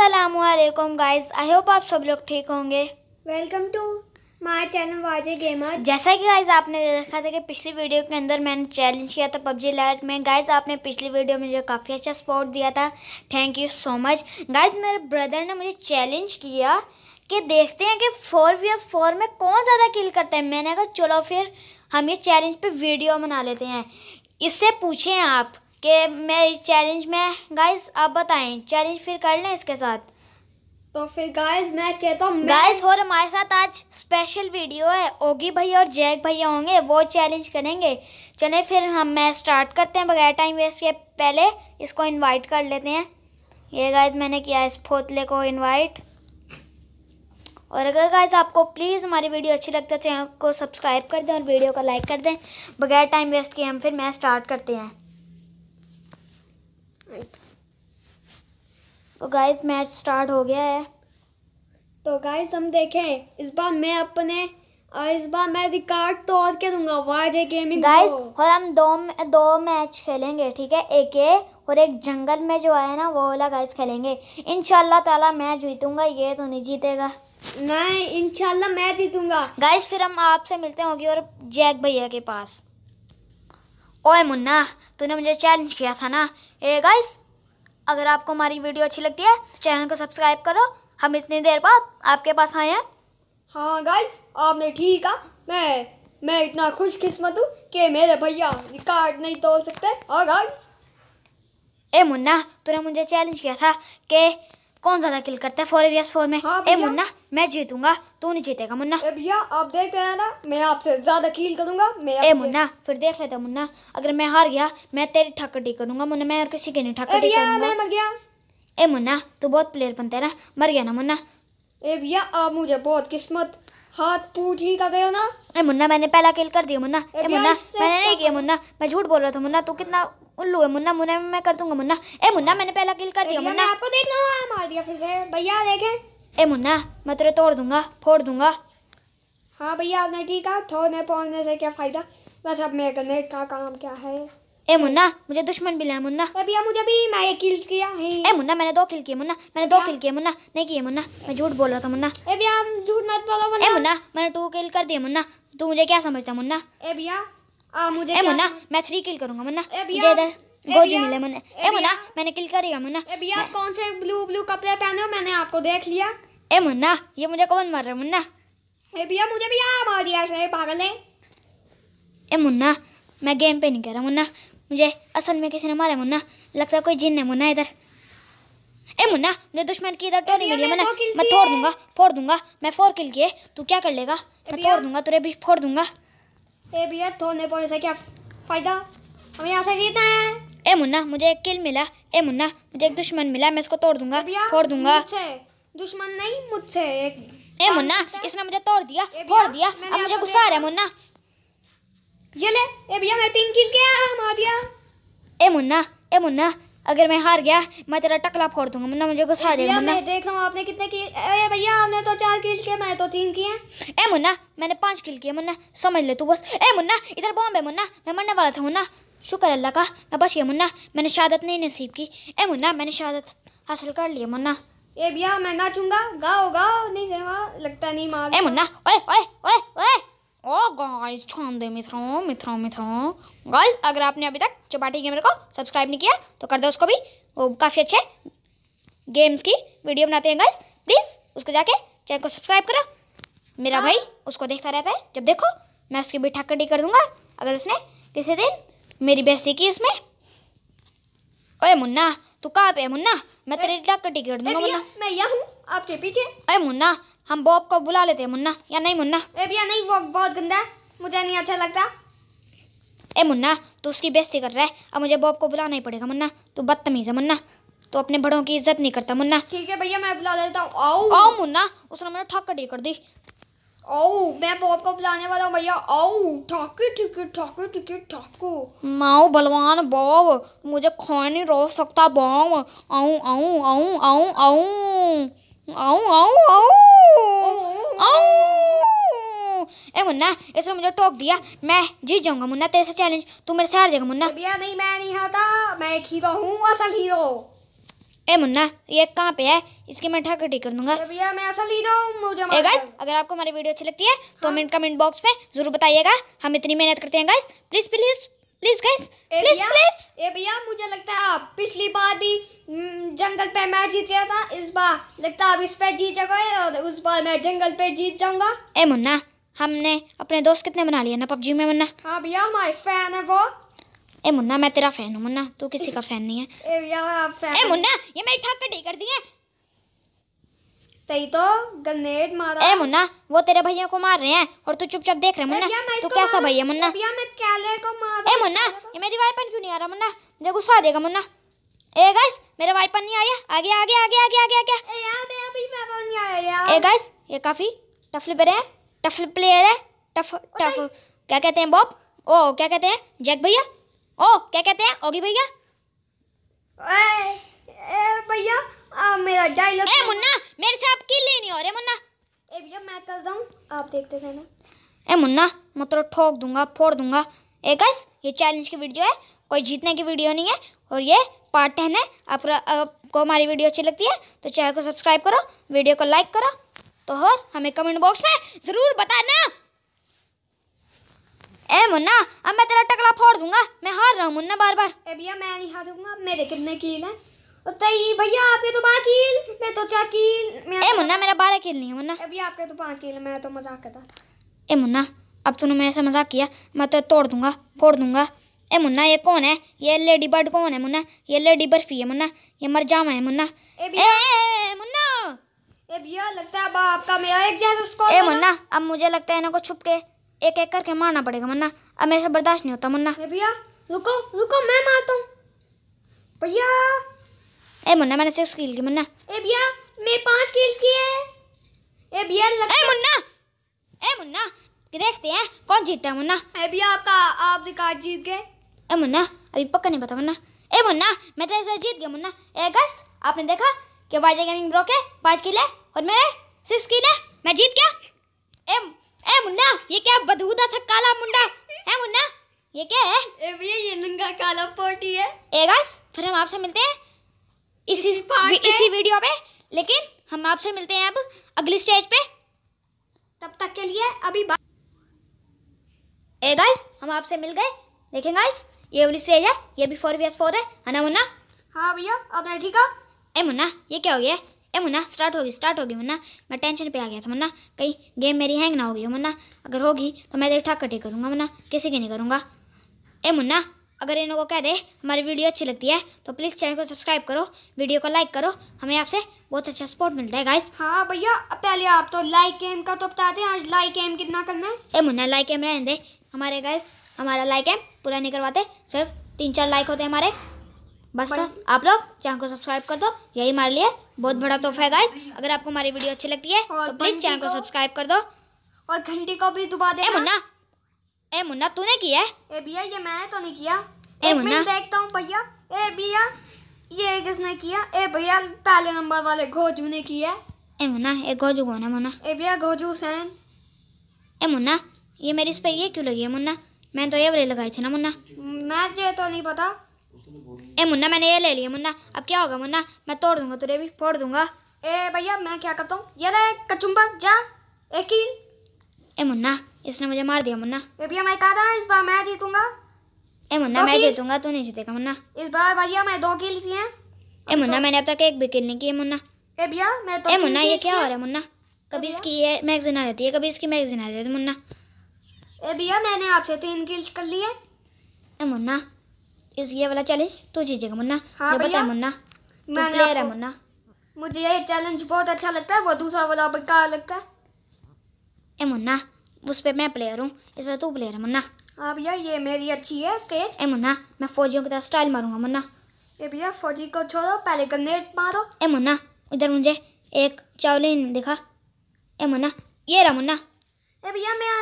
Aslam guys I hope आप सब लोग ठीक होंगे वेलकम टू माय चैनल वाजे गेमर जैसा कि गाइज़ आपने देखा था कि पिछली वीडियो के अंदर मैंने चैलेंज किया था पबजी लाइट में गाइज आपने पिछली वीडियो में मुझे काफ़ी अच्छा सपोर्ट दिया था thank you so much guys मेरे ब्रदर ने मुझे चैलेंज किया कि देखते हैं कि फोर वी एस फोर में कौन ज़्यादा किल करता है मैंने कहा चलो फिर हम ये चैलेंज पर वीडियो बना लेते हैं इससे पूछें आप कि मैं इस चैलेंज में गाइस आप बताएं चैलेंज फिर कर लें इसके साथ तो फिर गाइस मैं कहता हूँ गाइस और हमारे साथ आज स्पेशल वीडियो है ओगी भैया और जैक भैया होंगे वो चैलेंज करेंगे चलें फिर हम मैं स्टार्ट करते हैं बगैर टाइम वेस्ट के पहले इसको इनवाइट कर लेते हैं ये गाइस मैंने किया इस फोतले को इनवाइट और अगर गाइस आपको प्लीज़ हमारी वीडियो अच्छी लगती है तो चैनल को सब्सक्राइब कर दें और वीडियो को लाइक कर दें बगैर टाइम वेस्ट किए हम फिर मैं स्टार्ट करते हैं तो गाइस मैच स्टार्ट हो गया है तो गाइस हम देखें इस बार मैं अपने और इस बार मैं रिकॉर्ड तोड़ के दूंगा वाजे गेमिंग गाइस और हम दो दो मैच खेलेंगे ठीक है एक ए और एक जंगल में जो है ना वो वाला गाइस खेलेंगे इनशाला ताला मैं जीतूंगा ये तो नहीं जीतेगा नहीं इनशाला मैं जीतूंगा गाइस फिर हम आपसे मिलते होंगे और जैक भैया के पास ओए मुन्ना तूने मुझे चैलेंज किया था ना ए गाइस अगर आपको हमारी वीडियो अच्छी लगती है तो चैनल को सब्सक्राइब करो हम इतनी देर बाद आपके पास आए हैं हाँ गाइस आपने ठीक है मैं मैं इतना खुशकिस्मत हूँ कि मेरे भैया रिकॉर्ड नहीं तोड़ सकते हाँ गाइस ए मुन्ना तूने मुझे चैलेंज किया था कि कौन ज्यादा किल करता है फोर एवियस फोर में हाँ ए मुन्ना मैं जीतूंगा तू नहीं जीतेगा मुन्ना ए भैया आप देखते हैं ना मैं आपसे ज्यादा किल करूंगा मैं ए मुन्ना फिर देख लेते मुन्ना अगर मैं हार गया मैं तेरी ठाकटी करूंगा मुन्ना मैं और किसी के नहीं ठाकटी करूंगा मर गया ए मुन्ना तू बहुत प्लेयर बनता है ना मर गया ना मुन्ना ए भैया आप मुझे बहुत किस्मत हाथ पूछ ही कर रहे हो ना अरे मुन्ना मैंने पहला खेल कर दिया मुन्ना ए मुन्ना मैंने नहीं किया मुन्ना मैं झूठ बोल रहा था मुन्ना तू तो कितना उल्लू है मुन्ना मुन्ना मैं कर दूंगा मुन्ना ए मुन्ना मैंने पहला खेल कर दिया मुन्ना आपको देखना हुआ मार दिया फिर से भैया देखे ए मुन्ना मैं तेरे तोड़ दूंगा फोड़ दूंगा हाँ भैया आपने ठीक है थोड़ने पौड़ने से क्या फ़ायदा बस अब मेरे करने का काम क्या है ए मुन्ना मुझे दुश्मन भी लिया मुन्ना भैया मुझे भी मैं किल किया है ए मुन्ना मैंने दो किल किए मुन्ना मैंने दो किल किए मुन्ना नहीं किए मुन्ना मैं झूठ बोल रहा था मुन्ना ए भैया झूठ मत बोलो मुन्ना ए मुन्ना मैंने टू किल कर दिए मुन्ना तू मुझे क्या समझता मुन्ना ए भैया आ मुझे ए मुन्ना मैं थ्री किल करूंगा मुन्ना मुझे इधर गोजी मिले मुन्ना ए मुन्ना मैंने किल करेगा मुन्ना ए भैया कौन से ब्लू ब्लू कपड़े पहने हो मैंने आपको देख लिया ए मुन्ना ये मुझे कौन मार रहा है मुन्ना ए भैया मुझे भी यहाँ मार दिया ऐसे पागल है ए मुन्ना मैं गेम पे नहीं कह रहा मुन्ना मुझे असल में किसी ने मारा मुन्ना लगता कोई जिन है मुन्ना इधर ए मुन्ना मुझे दुश्मन की इधर टोनी मिली मैंने मैं तोड़ दूंगा फोड़ दूंगा मैं फोर किल किए तू क्या कर लेगा मैं तोड़ दूंगा तुरे भी फोड़ दूंगा ए भैया तोड़ने पर से क्या फायदा हम यहाँ से जीते हैं ए मुन्ना मुझे एक किल मिला ए मुन्ना मुझे एक दुश्मन मिला मैं इसको तोड़ दूंगा फोड़ दूंगा दुश्मन नहीं मुझसे एक ए मुन्ना इसने मुझे तोड़ दिया फोड़ दिया अब मुझे गुस्सा आ रहा है मुन्ना ये ले ए भैया मैं तीन किल किया हाँ, मार दिया ए मुन्ना ए मुन्ना अगर मैं हार गया मैं तेरा टकला फोड़ दूंगा मुन्ना मुझे गुस्सा आ जाएगा मुन्ना मैं देख रहा हूँ आपने कितने किल ए भैया आपने तो चार किल किए मैं तो तीन किए ए मुन्ना मैंने पांच किल किए मुन्ना समझ ले तू बस ए मुन्ना इधर बॉम्ब है मुन्ना मैं मरने वाला था मुन्ना शुक्र अल्लाह का मैं बच गया मुन्ना मैंने शहादत नहीं नसीब की ए मुन्ना मैंने शहादत हासिल कर लिया मुन्ना ए भैया मैं नाचूंगा गाओ गाओ नहीं हाँ, लगता नहीं मार ए मुन्ना ओए ओए ओए ओए गाइस oh, मित्रों मित्रों मित्रों गाइस अगर आपने अभी तक चपाटी गेमर को सब्सक्राइब नहीं किया तो कर दो उसको भी वो काफ़ी अच्छे गेम्स की वीडियो बनाते हैं गाइस प्लीज़ उसको जाके चैनल को सब्सक्राइब करो मेरा भाई उसको देखता रहता है जब देखो मैं उसकी भी ठक्कटी कर दूंगा अगर उसने किसी दिन मेरी बेस्ती की उसमें ओए मुन्ना तू कहाँ पे मुन्ना मैं तेरी ठक्कटी कर दूंगा मुन्ना मैं यहाँ हूँ आपके पीछे अरे मुन्ना हम बॉब को बुला लेते हैं मुन्ना या नहीं मुन्ना ए भैया नहीं वो बहुत गंदा है मुझे नहीं अच्छा लगता ए मुन्ना तू उसकी बेइज्जती कर रहा है अब मुझे बॉब को बुलाना ही पड़ेगा मुन्ना तू बदतमीज़ है मुन्ना तो अपने बड़ों की इज्जत नहीं करता मुन्ना ठीक है भैया मैं बुला देता हूँ आओ आओ मुन्ना उसने मेरा ठक्कड़ी कर दी आओ मैं बॉब को बुलाने वाला हूँ भैया आओ ठाके ठीके ठाके ठीके ठाको माओ बलवान बॉब मुझे खा नहीं रो सकता बॉब आऊ आऊ आऊ आऊ आऊ आऊ आऊ आऊँ इसने मुझे टोक दिया मैं जीत जाऊंगा मुन्ना तेरे से चैलेंज तू मेरे से हार जाएगा मुन्ना भैया नहीं मैं नहीं हारता मैं एक हीरो हूँ असल हीरो ए मुन्ना ये कहाँ पे है इसकी मैं ठाकर ठक कर दूंगा भैया मैं असल हीरो मुझे ए गाइस अगर आपको हमारी वीडियो अच्छी लगती है तो हाँ। हमें कमेंट बॉक्स में जरूर बताइएगा हम इतनी मेहनत करते हैं guys please please please guys please please ए भैया मुझे लगता है आप पिछली बार भी हम्म, जंगल पे मैं जीत गया था इस बार लगता है आप इस पे जीत जाओगे और उस बार मैं जंगल पे जीत जाऊंगा ए मुन्ना हमने अपने दोस्त कितने बना लिए ना पबजी में मुन्ना हाँ भैया हमारे फैन है वो ए मुन्ना मैं तेरा फैन हूँ मुन्ना तू किसी का फैन नहीं है ए भैया फैन ए मुन्ना ये मेरी ठग कटी कर दी है तो ग्रेनेड मारा ए मुन्ना वो तेरे भैया को मार रहे हैं और तू चुपचाप देख रहे हैं मुन्ना तू कैसा भैया मुन्ना भैया मैं कैले को मार ए मुन्ना ये मेरी वाइपन क्यों नहीं आ रहा मुन्ना मुझे गुस्सा आ जाएगा मुन्ना ए गाइस मेरा वाइपन नहीं आया आगे आगे आगे आगे आगे आगे ए यार मेरा भी वाइपन नहीं आया यार ए गाइस ये काफी टफ लिबर है टफ तो प्लेयर है टफ तो टफ तो क्या कहते हैं बॉब ओ क्या कहते हैं जैक भैया ओ क्या कहते हैं ओगी भैया भैया मेरा डायलॉग ए मुन्ना मेरे से आप की लेनी हो रहे मुन्ना ए भैया मैं कर जाऊं आप देखते रहना ए मुन्ना मैं तो ठोक दूंगा फोड़ दूंगा ए गाइस ये चैलेंज की वीडियो है कोई जीतने की वीडियो नहीं है और ये पार्ट टेन है आपको हमारी वीडियो अच्छी लगती है तो चैनल को सब्सक्राइब करो वीडियो को लाइक करो तो हर हमें कमेंट बॉक्स में ज़रूर बताना ए मुन्ना अब मैं तेरा टकला फोड़ दूंगा मैं हार रहा हूँ मुन्ना बार बार ए भैया मैं नहीं हारूंगा मेरे कितने कील हैं भैया आपके तो बारह कील मैं तो चार कील ए मुन्ना मेरा बारह कील नहीं है मुन्ना अभी आपके तो पाँच कील मैं तो मजाक करता था ए मुन्ना अब तूने मेरे से मजाक किया मैं तो तोड़ दूंगा फोड़ दूंगा ए मुन्ना ये कौन है ये लेडी बर्ड कौन है मुन्ना ये लेडी बर्फी है मुन्ना ये मर जामा है मुन्ना ए मुन्ना ए लगता है आपका मेरा मुन्ना अब मुझे लगता है इनको छुप के एक एक करके मारना पड़ेगा मुन्ना अब मेरे से बर्दाश्त नहीं होता मुन्ना भैया रुको रुको मैं मारता हूँ भैया ए मुन्ना मैंने सिक्स किल की मुन्ना ए भैया मैं पांच किल्स की है ए भैया लगता ए मुन्ना ए मुन्ना देखते हैं कौन जीतता है मुन्ना ए भैया आपका आप रिकॉर्ड जीत गए ए मुन्ना अभी पक्का नहीं पता मुन्ना ए मुन्ना मैं तो ऐसे जीत गया मुन्ना ए गस आपने देखा क्या बाजे गेमिंग ब्रो के पाँच किले और मेरे सिक्स किले मैं जीत गया ए ए मुन्ना ये क्या बदहूदा सा काला मुंडा है मुन्ना ये क्या है ए भैया ये नंगा काला पोटी है ए गाइस फिर हम आपसे मिलते हैं इसी इस इसी वीडियो पे लेकिन हम आपसे मिलते हैं अब अगली स्टेज पे तब तक के लिए अभी ए गाइस हम आपसे मिल गए देखें गाइस ये वाली स्टेज है ये भी फोर वी एस फोर है है ना मुन्ना हाँ भैया अब ठीक है ए मुन्ना ये क्या हो गया ए मुन्ना स्टार्ट होगी स्टार्ट होगी मुन्ना मैं टेंशन पे आ गया था मुन्ना कहीं गेम मेरी हैंग ना होगी मुन्ना अगर होगी तो मैं तेरी ठाकटी करूँगा मुन्ना किसी की नहीं करूँगा ए मुन्ना अगर इन लोगों को कह दे हमारी वीडियो अच्छी लगती है तो प्लीज़ चैनल को सब्सक्राइब करो वीडियो को लाइक करो हमें आपसे बहुत अच्छा सपोर्ट मिलता है गाइस हाँ भैया पहले आप तो लाइक एम का तो बता दें आज लाइक एम कितना करना है ए मुन्ना लाइक एम रहने दे हमारे गाइस हमारा लाइक एम पूरा नहीं करवाते सिर्फ तीन चार लाइक होते हैं हमारे बस तो आप लोग चैनल को सब्सक्राइब कर दो यही हमारे लिए बहुत बड़ा तोहफा है गाइस अगर आपको हमारी वीडियो अच्छी लगती है तो प्लीज़ चैनल को सब्सक्राइब कर दो और घंटी को भी दबा दे मुन्ना ए मुन्ना तूने किया है ए भैया ये मैंने तो नहीं किया ए मुन्ना देखता हूँ भैया ए भैया ये किसने किया ए भैया पहले नंबर वाले घोजू ने किया ए मुन्ना ए घोजू कौन है मुन्ना ए भैया घोजू हुसैन ए मुन्ना ये मेरी इस पर ये क्यों लगी है मुन्ना मैंने तो ये वाले लगाए थे ना मुन्ना मैं ये तो नहीं पता ए मुन्ना मैंने ये ले लिया मुन्ना अब क्या होगा मुन्ना मैं तोड़ दूंगा तुझे भी फोड़ दूंगा ए भैया मैं क्या करता हूँ ये ले कचुम्बा जा एक ही ए मुन्ना इसने मुझे मार दिया मुन्ना ए भैया मैं कह रहा इस बार मैं जीतूंगा ए मुन्ना मैं जीतूंगा तू नहीं जीतेगा मुन्ना इस बार भैया मैं दो किल किए हैं ए मुन्ना मैंने अब तक एक भी किल नहीं किया मुन्ना ए भैया मैं तो ए मुन्ना ये क्या हो रहा है मुन्ना कभी इसकी ये मैगजीन आ जाती है कभी इसकी मैगजीन आ जाती है मुन्ना ए भैया मैंने आपसे तीन किल्स कर लिए ए मुन्ना इस ये वाला चैलेंज तू जीतेगा मुन्ना हाँ ये बता मुन्ना मैं प्लेयर है मुन्ना मुझे ये चैलेंज बहुत अच्छा लगता है वो दूसरा वाला बेकार लगता है ए मुन्ना उस पर मैं प्लेयर हूँ इस पर तू प्लेयर है मुन्ना हाँ भैया ये मेरी अच्छी है स्टेज ए मुन्ना मैं फौजियों की तरह स्टाइल मारूंगा मुन्ना ए भैया फौजी को छोड़ो पहले ग्रनेड मारो ए मुन्ना इधर मुझे एक चावलिन दिखा ए मुन्ना ये रहा मुन्ना ए भैया मैं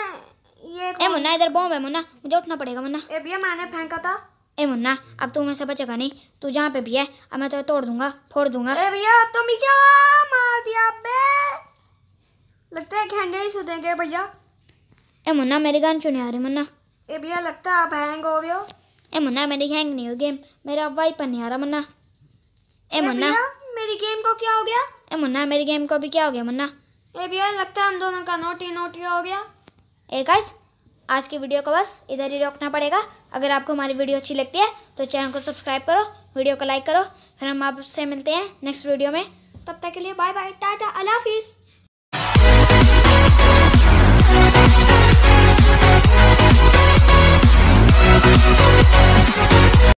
ये ए मुन्ना इधर बॉम्ब है मुन्ना मुझे उठना पड़ेगा मुन्ना ए भैया मैंने फेंका था ए मुन्ना अब तू मैं सब बचेगा नहीं तू जहाँ पे भी है अब मैं तो तोड़ दूंगा फोड़ दूंगा भैया अब तो मार दिया बे लगता है खेंगे ही सुधेंगे भैया ए मुन्ना मेरी गान क्यों नहीं आ रही मुन्ना ए भैया लगता है आप हैंग हो गए हो ए मुन्ना मेरी हैंग नहीं हो गेम मेरा वाइपर नहीं आ रहा मुन्ना ए मुन्ना मेरी गेम को क्या हो गया ए मुन्ना मेरी गेम को भी क्या हो गया मुन्ना ए भैया लगता है हम दोनों का नोटी नोटी हो गया ए गाइस आज की वीडियो को बस इधर ही रोकना पड़ेगा अगर आपको हमारी वीडियो अच्छी लगती है तो चैनल को सब्सक्राइब करो वीडियो को लाइक करो फिर हम आपसे मिलते हैं नेक्स्ट वीडियो में तब तक के लिए बाय बाय टाटा अल्लाह हाफिज़